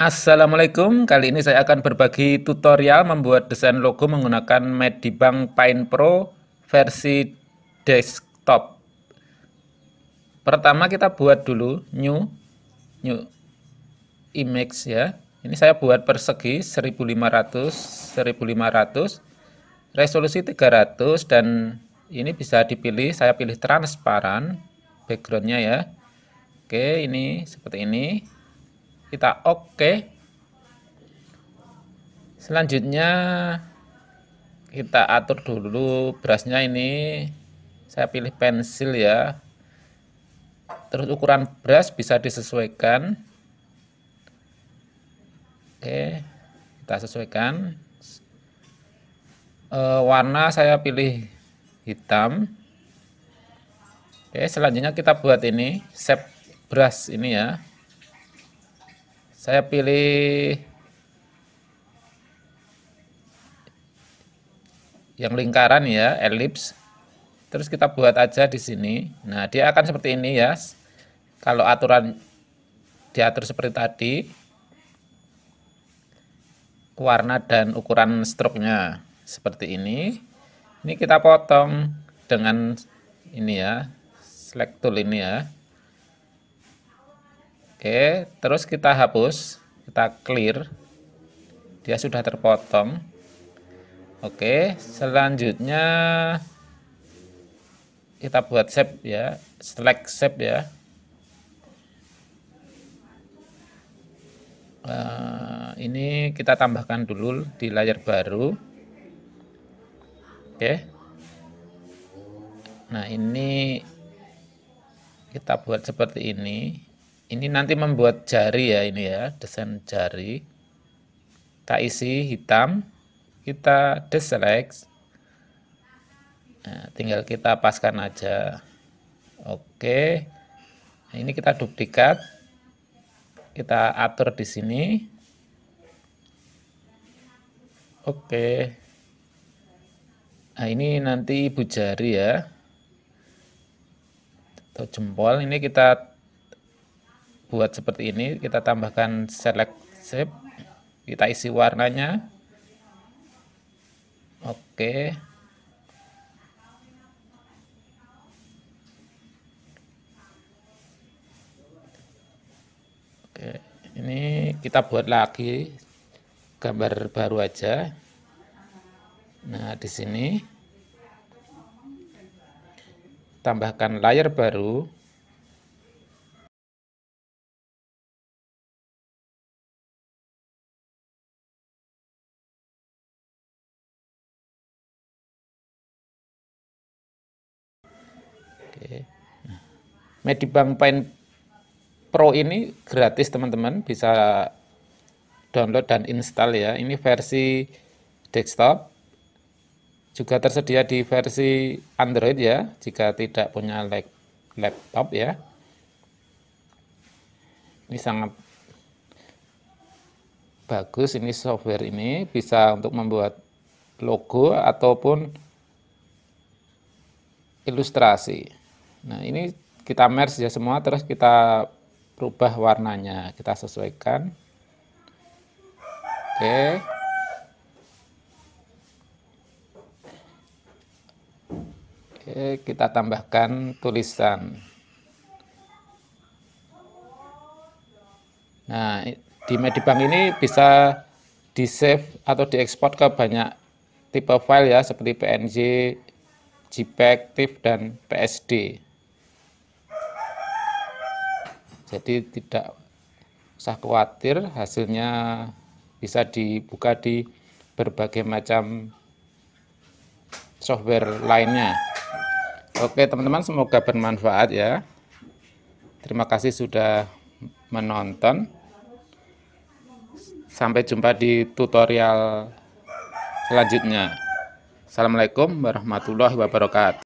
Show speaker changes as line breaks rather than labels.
Assalamualaikum, kali ini saya akan berbagi tutorial membuat desain logo menggunakan Medibang Paint Pro versi desktop. Pertama kita buat dulu new new image ya. Ini saya buat persegi 1500 1500 resolusi 300 dan ini bisa dipilih, saya pilih transparan backgroundnya ya. Oke, ini seperti ini kita oke okay. selanjutnya kita atur dulu berasnya ini saya pilih pensil ya terus ukuran brush bisa disesuaikan oke kita sesuaikan e, warna saya pilih hitam oke selanjutnya kita buat ini shape brush ini ya saya pilih yang lingkaran ya, elips. Terus kita buat aja di sini. Nah, dia akan seperti ini ya. Kalau aturan diatur seperti tadi, warna dan ukuran stroke-nya seperti ini. Ini kita potong dengan ini ya, select tool ini ya. Oke, terus kita hapus, kita clear. Dia sudah terpotong. Oke, selanjutnya kita buat shape ya, select shape ya. Uh, ini kita tambahkan dulu di layar baru oke okay. nah ini kita buat seperti ini ini nanti membuat jari ya ini ya desain jari kita isi hitam kita deselect nah, tinggal kita paskan aja oke nah, ini kita duplikat kita atur di sini oke nah ini nanti ibu jari ya atau jempol ini kita buat seperti ini kita tambahkan select shape kita isi warnanya oke oke ini kita buat lagi gambar baru aja nah di sini tambahkan layer baru Medibank Pen Pro ini gratis teman-teman bisa download dan install ya ini versi desktop juga tersedia di versi Android ya jika tidak punya laptop ya ini sangat bagus ini software ini bisa untuk membuat logo ataupun ilustrasi nah ini kita merge ya semua terus kita rubah warnanya kita sesuaikan oke Oke, kita tambahkan tulisan. Nah, di Medibank ini bisa di-save atau diekspor ke banyak tipe file ya, seperti PNG, JPEG, TIFF, dan PSD jadi tidak usah khawatir hasilnya bisa dibuka di berbagai macam software lainnya oke teman-teman semoga bermanfaat ya terima kasih sudah menonton sampai jumpa di tutorial selanjutnya Assalamualaikum warahmatullahi wabarakatuh